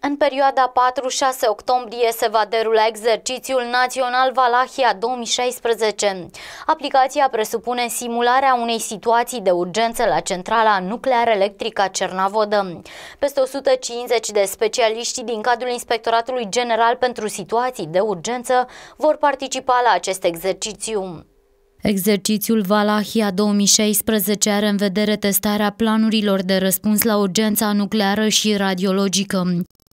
În perioada 4-6 octombrie se va derula exercițiul național Valahia 2016. Aplicația presupune simularea unei situații de urgență la centrala nuclear electrică a Cernavodă. Peste 150 de specialiști din cadrul Inspectoratului General pentru Situații de Urgență vor participa la acest exercițiu. Exercițiul Valahia 2016 are în vedere testarea planurilor de răspuns la urgența nucleară și radiologică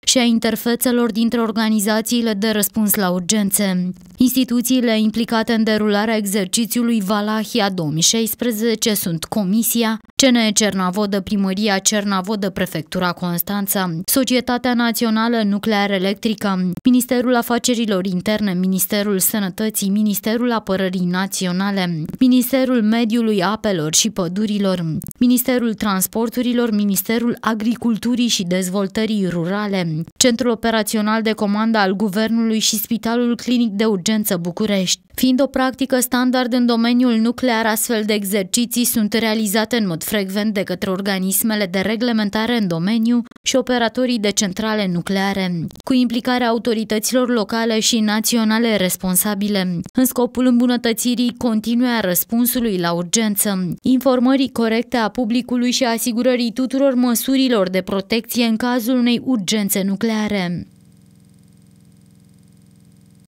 și a interfețelor dintre organizațiile de răspuns la urgențe. Instituțiile implicate în derularea exercițiului Valahia 2016 sunt Comisia, CNE Cernavodă, Primăria Cernavodă, Prefectura Constanța, Societatea Națională Nuclear Electrică, Ministerul Afacerilor Interne, Ministerul Sănătății, Ministerul Apărării Naționale, Ministerul Mediului, Apelor și Pădurilor, Ministerul Transporturilor, Ministerul Agriculturii și Dezvoltării Rurale, Centrul Operațional de Comandă al Guvernului și Spitalul Clinic de Urgență București. Fiind o practică standard în domeniul nuclear, astfel de exerciții sunt realizate în mod frecvent de către organismele de reglementare în domeniu și operatorii de centrale nucleare, cu implicarea autorităților locale și naționale responsabile, în scopul îmbunătățirii continue a răspunsului la urgență, informării corecte a publicului și asigurării tuturor măsurilor de protecție în cazul unei urgențe nucleare.